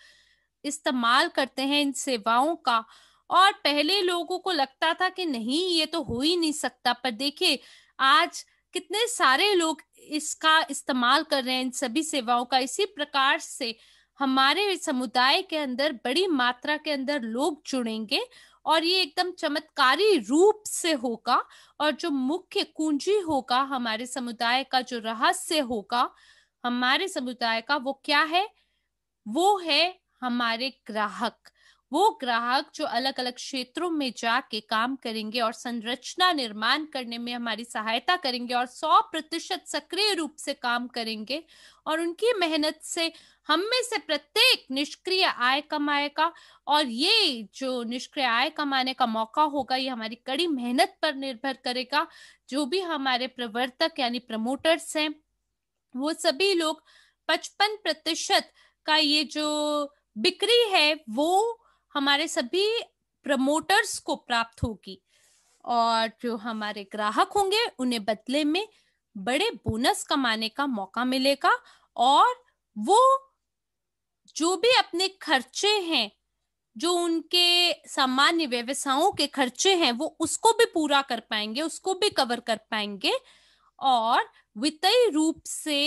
इस्तेमाल करते हैं इन सेवाओं का और पहले लोगों को लगता था कि नहीं ये तो हो ही नहीं सकता पर देखिए आज कितने सारे लोग इसका इस्तेमाल कर रहे हैं इन सभी सेवाओं का इसी प्रकार से हमारे समुदाय के अंदर बड़ी मात्रा के अंदर लोग जुड़ेंगे और ये एकदम चमत्कारी रूप से होगा और जो मुख्य कुंजी होगा हमारे समुदाय का जो रहस्य होगा हमारे समुदाय का वो क्या है वो है हमारे ग्राहक वो ग्राहक जो अलग अलग क्षेत्रों में जाके काम करेंगे और संरचना निर्माण करने में हमारी सहायता करेंगे और सौ प्रतिशत सक्रिय रूप से काम करेंगे और उनकी मेहनत से हम में से प्रत्येक निष्क्रिय आय कमाएगा और ये जो निष्क्रिय आय कमाने का मौका होगा ये हमारी कड़ी मेहनत पर निर्भर करेगा जो भी हमारे प्रवर्तक यानी प्रमोटर्स हैं वो सभी लोग पचपन प्रतिशत का ये जो बिक्री है वो हमारे सभी प्रमोटर्स को प्राप्त होगी और जो हमारे ग्राहक होंगे उन्हें बदले में बड़े बोनस कमाने का मौका मिलेगा और वो जो भी अपने खर्चे हैं जो उनके सामान्य व्यवसायों के खर्चे हैं वो उसको भी पूरा कर पाएंगे उसको भी कवर कर पाएंगे और वित्तीय रूप से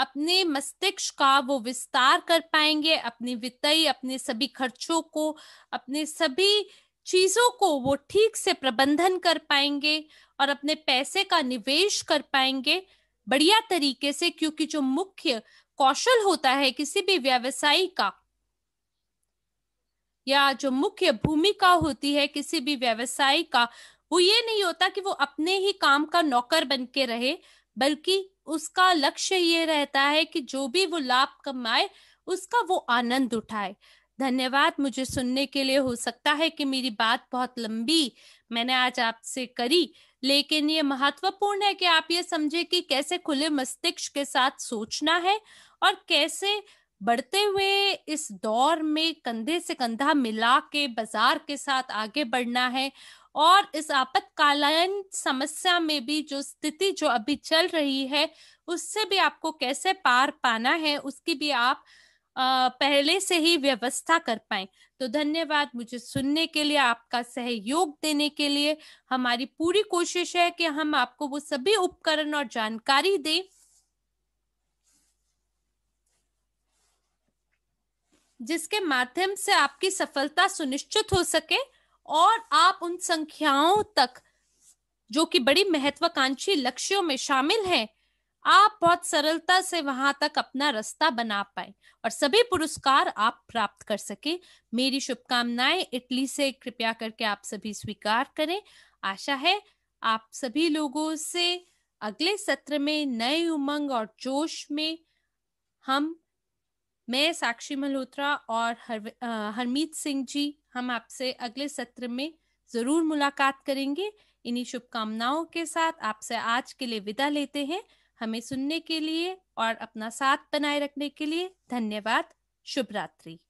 अपने मस्तिष्क का वो विस्तार कर पाएंगे अपने वित्तीय अपने सभी खर्चों को अपने सभी चीजों को वो ठीक से प्रबंधन कर पाएंगे और अपने पैसे का निवेश कर पाएंगे बढ़िया तरीके से क्योंकि जो मुख्य कौशल होता है किसी भी व्यवसायी का या जो मुख्य भूमिका होती है किसी भी व्यवसायी का वो ये नहीं होता कि वो अपने ही काम का नौकर बन के रहे बल्कि उसका लक्ष्य ये रहता है कि जो भी वो लाभ कमाए उसका वो आनंद उठाए धन्यवाद मुझे सुनने के लिए हो सकता है कि मेरी बात बहुत लंबी मैंने आज आपसे करी लेकिन ये महत्वपूर्ण है कि आप ये समझे कि कैसे खुले मस्तिष्क के साथ सोचना है और कैसे बढ़ते हुए इस दौर में कंधे से कंधा मिला के बाजार के साथ आगे बढ़ना है और इस आपत्कालीन समस्या में भी जो स्थिति जो अभी चल रही है उससे भी आपको कैसे पार पाना है उसकी भी आप आ, पहले से ही व्यवस्था कर पाए तो धन्यवाद मुझे सुनने के लिए आपका सहयोग देने के लिए हमारी पूरी कोशिश है कि हम आपको वो सभी उपकरण और जानकारी दें जिसके माध्यम से आपकी सफलता सुनिश्चित हो सके और आप उन संख्याओं तक जो कि बड़ी महत्वाकांक्षी लक्ष्यों में शामिल हैं आप बहुत सरलता से वहां तक अपना रास्ता बना पाए और सभी पुरस्कार आप प्राप्त कर सके मेरी शुभकामनाएं इटली से कृपया करके आप सभी स्वीकार करें आशा है आप सभी लोगों से अगले सत्र में नए उमंग और जोश में हम मैं साक्षी मल्होत्रा और हर, आ, हरमीत सिंह जी हम आपसे अगले सत्र में जरूर मुलाकात करेंगे इन्हीं शुभकामनाओं के साथ आपसे आज के लिए विदा लेते हैं हमें सुनने के लिए और अपना साथ बनाए रखने के लिए धन्यवाद शुभ रात्रि